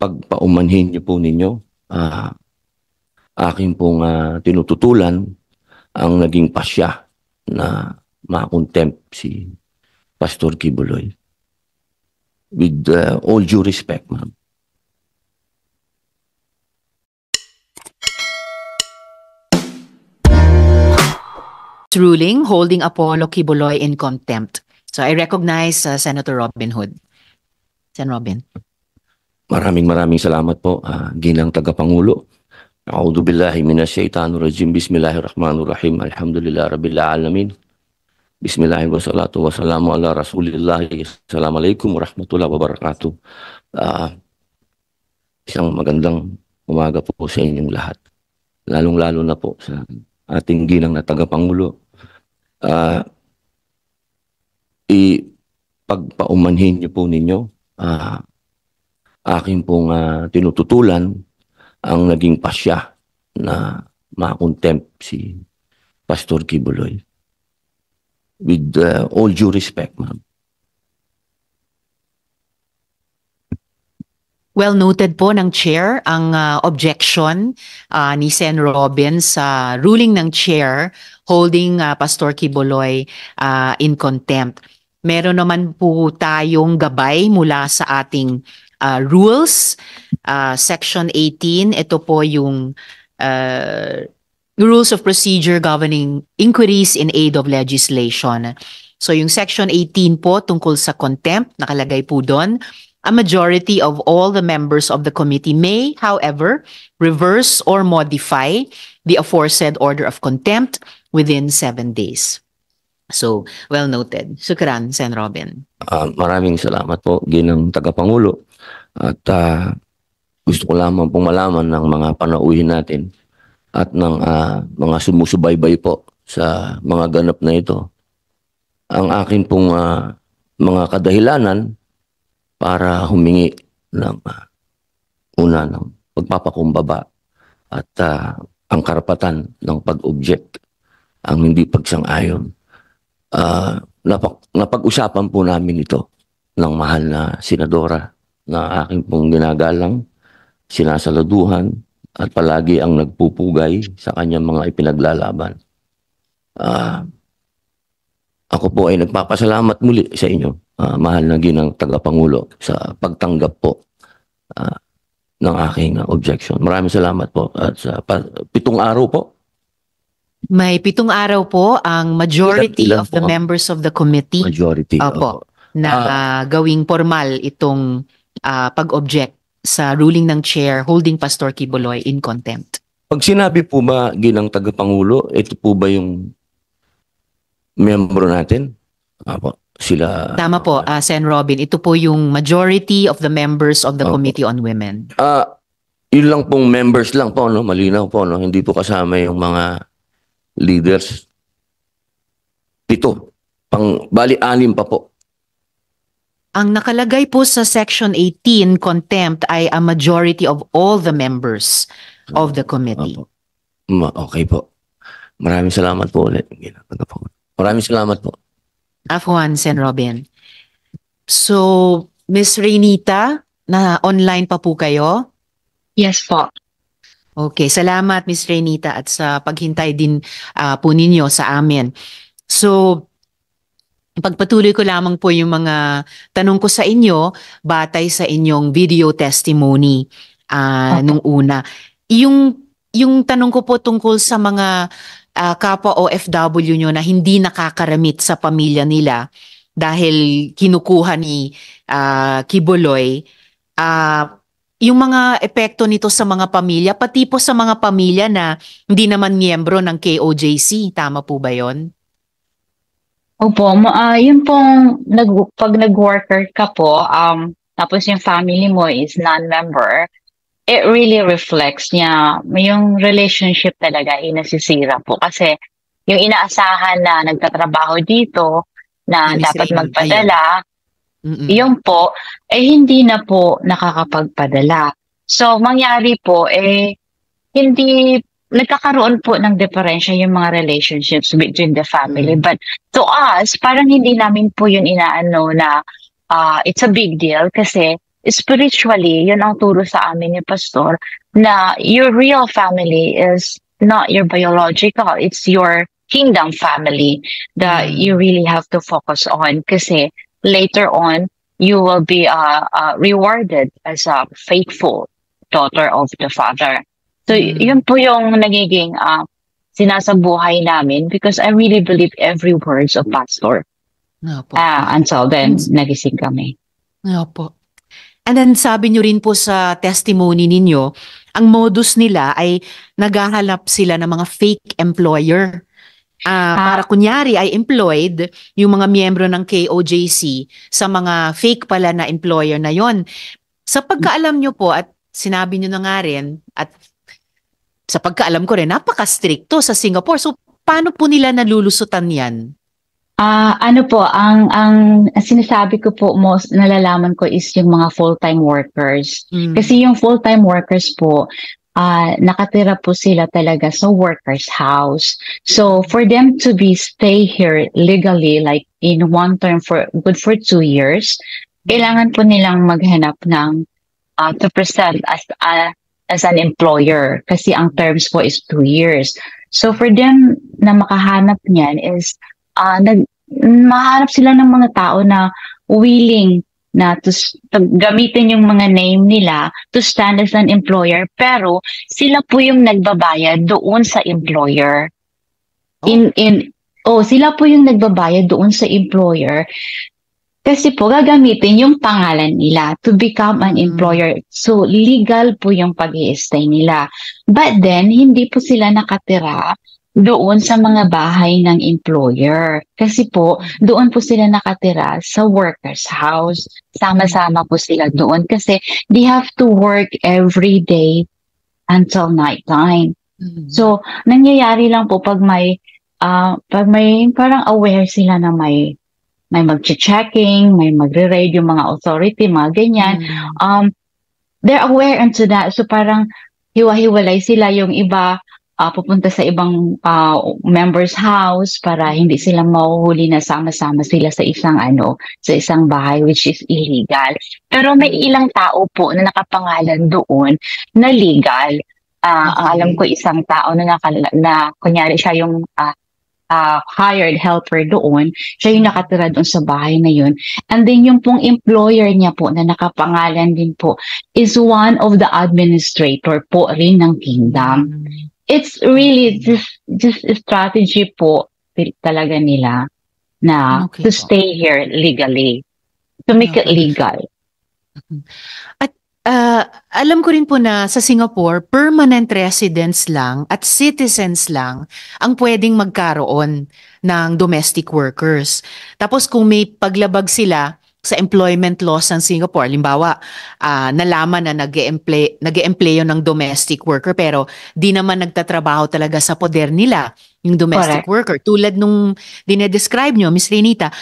pagpaumanhin niyo po ninyo. Uh, ah, akin pong uh, tinututulan ang naging pasya na makontempt si Pastor Kibuloy. With uh, all due respect, ma'am. ruling holding Apollo Kibuloy in contempt. So I recognize uh, Senator Robin Hood. Sen. Robin. Maraming maraming salamat po, uh, Ginang Tagapangulo. A'udhu billahi minasyaitanir rajim. Bismillahirrahmanirrahim. Alhamdulillah rabbil alamin. Bismillahirrahmanirrahim. Wassalatu wassalamu ala Rasulillah. Assalamualaikum warahmatullahi wabarakatuh. Uh, isang magandang umaga po sa inyong lahat. Lalong-lalo na po sa ating ginang na tagapangulo. Uh, ipagpaumanhin niyo po ninyo uh, aking pong uh, tinututulan ang naging pasya na makontempt si Pastor Kibuloy. With uh, all due respect, ma'am. Well noted po ng chair ang uh, objection uh, ni Sen Robin sa uh, ruling ng chair holding uh, Pastor Kiboloy uh, in contempt. Meron naman po tayong gabay mula sa ating uh, rules, uh, section 18, ito po yung uh, rules of procedure governing inquiries in aid of legislation. So yung section 18 po tungkol sa contempt, nakalagay po doon, a majority of all the members of the committee may, however, reverse or modify the aforesaid order of contempt within seven days. So, well noted. Sukran, Sen. Robin. Uh, maraming salamat po, Ginang Tagapangulo. At uh, gusto ko lamang pong malaman ng mga panauhin natin at ng uh, mga sumusubaybay po sa mga ganap na ito. Ang akin pong uh, mga kadahilanan para humingi ng uh, una ng pagpapakumbaba at uh, ang karapatan ng pag-object, ang hindi pagsang-ayon. Uh, napag- napag-usapan po namin ito ng mahal na senadora na aking pong ginagalang, sinasaluduhan, at palagi ang nagpupugay sa kanyang mga ipinaglalaban. Uh, ako po ay nagpapasalamat muli sa inyo, uh, mahal na ginang tagapangulo, sa pagtanggap po uh, ng aking objection. Maraming salamat po at sa pa, pitong araw po. May pitong araw po ang majority ilan, ilan of the members of the committee. Majority. Opo. Uh, na uh, gawing formal itong uh, pag-object sa ruling ng chair holding Pastor Kiboloy in contempt. Pag sinabi po ba ginang tagapangulo, ito po ba yung membro natin? Apo, sila... Tama po, uh, Sen. Robin. Ito po yung majority of the members of the Apo. Committee on Women. Ah, uh, yun lang pong members lang po, no? Malinaw po, no? Hindi po kasama yung mga leaders. Pito. Pang, bali, anim pa po. Ang nakalagay po sa Section 18, contempt, ay a majority of all the members of the committee. Ma- Okay po. Maraming salamat po ulit. Ginatanggap ako. Maraming salamat po. Afwan, Sen. Robin. So, Miss Renita, na online pa po kayo? Yes po. Okay, salamat Miss Renita at sa paghintay din ah, po ninyo sa amin. So, Pagpatuloy ko lamang po yung mga tanong ko sa inyo batay sa inyong video testimony uh, ah, okay. nung una. Yung yung tanong ko po tungkol sa mga uh, kapwa OFW nyo na hindi nakakaramit sa pamilya nila dahil kinukuha ni uh, ah, Kiboloy, uh, yung mga epekto nito sa mga pamilya, pati po sa mga pamilya na hindi naman miyembro ng KOJC, tama po ba yon? Opo, ma- ah, yun pong nag, pag nag-worker ka po, um, tapos yung family mo is non-member, it really reflects niya yung relationship talaga inasisira po. Kasi yung inaasahan na nagtatrabaho dito, na Ay, dapat magpadala, mm yung po, eh hindi na po nakakapagpadala. So, mangyari po, eh hindi nagkakaroon po ng diferensya yung mga relationships between the family. Mm. But to us, parang hindi namin po yun inaano na uh, it's a big deal kasi spiritually, yun ang turo sa amin ni Pastor na your real family is not your biological, it's your kingdom family that mm. you really have to focus on kasi later on, you will be uh, uh, rewarded as a faithful daughter of the Father. So, mm. yun po yung nagiging uh, sinasabuhay namin because I really believe every words of pastor. Opo. Uh, ah, until then, mm. nagising kami. Opo. And then sabi nyo rin po sa testimony ninyo, ang modus nila ay naghahalap sila ng mga fake employer. Uh, ah. Para kunyari ay employed yung mga miyembro ng KOJC sa mga fake pala na employer na yon. Sa pagkaalam nyo po at sinabi nyo na nga rin at sa pagkaalam ko rin, napaka-stricto sa Singapore. So, paano po nila nalulusutan yan? Ah, uh, ano po, ang ang sinasabi ko po most nalalaman ko is yung mga full-time workers. Mm. Kasi yung full-time workers po, uh, nakatira po sila talaga sa workers house. So for them to be stay here legally like in one term for good for two years, kailangan po nilang maghanap ng uh, to present as a ah, as an employer kasi ang terms po is two years. So for them na makahanap niyan is uh, nag, mahanap sila ng mga tao na willing na to, to gamitin yung mga name nila to stand as an employer pero sila po yung nagbabayad doon sa employer in oh. in oh sila po yung nagbabayad doon sa employer kasi po, gagamitin yung pangalan nila to become an mm. employer. So, legal po yung pag stay nila. But then, hindi po sila nakatira doon sa mga bahay ng employer. Kasi po, doon po sila nakatira sa worker's house. Sama-sama po sila doon kasi they have to work every day until night time. Mm. So, nangyayari lang po pag may uh, pag may parang aware sila na may may mag-checking, may magre-raid yung mga authority, mga ganyan. Mm. Um, they're aware into that. So parang hiwa-hiwalay sila yung iba, uh, pupunta sa ibang uh, member's house para hindi sila mahuhuli na sama-sama sila sa isang ano, sa isang bahay which is illegal. Pero may mm. ilang tao po na nakapangalan doon na legal. Uh, okay. Alam ko isang tao na, nakala, na kunyari siya yung uh, uh, hired helper doon, siya yung nakatira doon sa bahay na yun. And then yung pong employer niya po na nakapangalan din po is one of the administrator po rin ng kingdom. Mm. It's really just just strategy po talaga nila na okay, to stay here legally. To make okay. it legal. Mm-hmm. At Uh, alam ko rin po na sa Singapore, permanent residents lang at citizens lang ang pwedeng magkaroon ng domestic workers. Tapos kung may paglabag sila sa employment laws ng Singapore, limbawa, uh, ah, nalaman na nag -e nag-eempleyo ng domestic worker pero di naman nagtatrabaho talaga sa poder nila yung domestic Correct. worker. Tulad nung dinedescribe nyo, Miss Renita,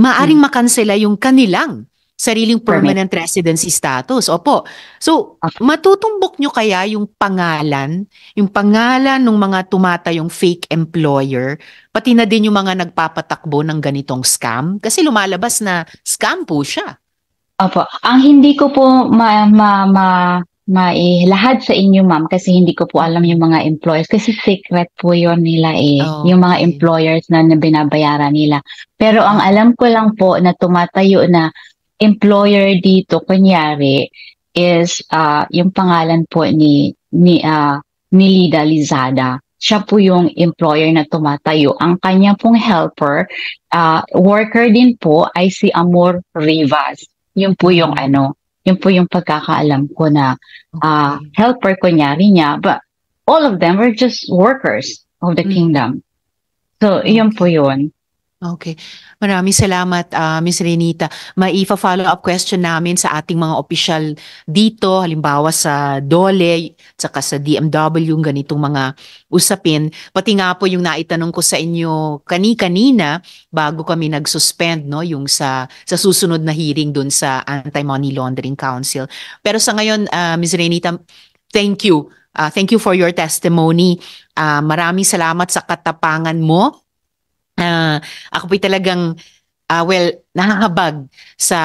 maaring hmm. makansela yung kanilang sariling permanent Permit. residency status. Opo. So, matutumbok nyo kaya yung pangalan, yung pangalan ng mga tumatayong fake employer, pati na din yung mga nagpapatakbo ng ganitong scam? Kasi lumalabas na scam po siya. Opo. Ang hindi ko po ma, ma, ma, mailahad sa inyo ma'am kasi hindi ko po alam yung mga employers kasi secret po yon nila eh oh, yung mga employers na, na binabayaran nila pero ang alam ko lang po na tumatayo na employer dito kunyari is uh, yung pangalan po ni ni uh, ni Lida Lizada. Siya po yung employer na tumatayo. Ang kanya pong helper, uh, worker din po ay si Amor Rivas. Yun po yung mm. ano, yun po yung pagkakaalam ko na uh, helper kunyari niya. But all of them were just workers of the mm. kingdom. So, yun po yun. Okay. Maraming salamat, uh, ah, Ms. Renita. Maifa-follow up question namin sa ating mga official dito, halimbawa sa DOLE, saka sa DMW, yung ganitong mga usapin. Pati nga po yung naitanong ko sa inyo kani-kanina bago kami nag-suspend, no, yung sa, sa susunod na hearing dun sa Anti-Money Laundering Council. Pero sa ngayon, uh, ah, Ms. Renita, thank you. Uh, thank you for your testimony. Uh, maraming salamat sa katapangan mo uh, ako po'y talagang, uh, well, nakahabag sa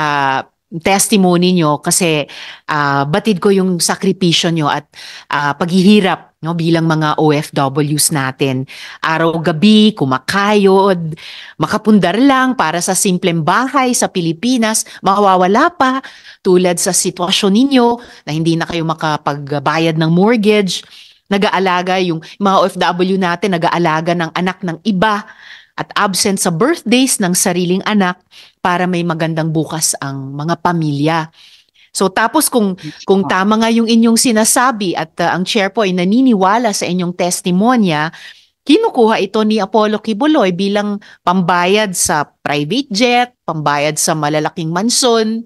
testimony nyo kasi uh, batid ko yung sakripisyo nyo at uh, paghihirap no bilang mga OFWs natin araw gabi kumakayod makapundar lang para sa simpleng bahay sa Pilipinas mawawala pa tulad sa sitwasyon ninyo na hindi na kayo makapagbayad ng mortgage nag-aalaga yung mga OFW natin nag-aalaga ng anak ng iba at absent sa birthdays ng sariling anak para may magandang bukas ang mga pamilya. So tapos kung kung ah. tama nga yung inyong sinasabi at uh, ang chair po ay naniniwala sa inyong testimonya, kinukuha ito ni Apollo Kibuloy bilang pambayad sa private jet, pambayad sa malalaking mansion,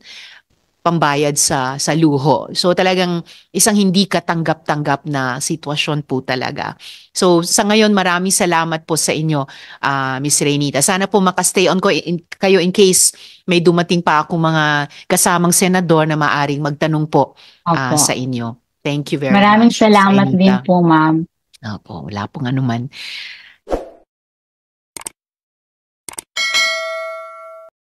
pambayad sa sa luho. So talagang isang hindi katanggap-tanggap na sitwasyon po talaga. So sa ngayon maraming salamat po sa inyo uh, Miss Renita. Sana po makastay on ko in, kayo in case may dumating pa ako mga kasamang senador na maaring magtanong po uh, sa inyo. Thank you very maraming much. Maraming salamat din po, ma'am. Opo, wala pong anuman.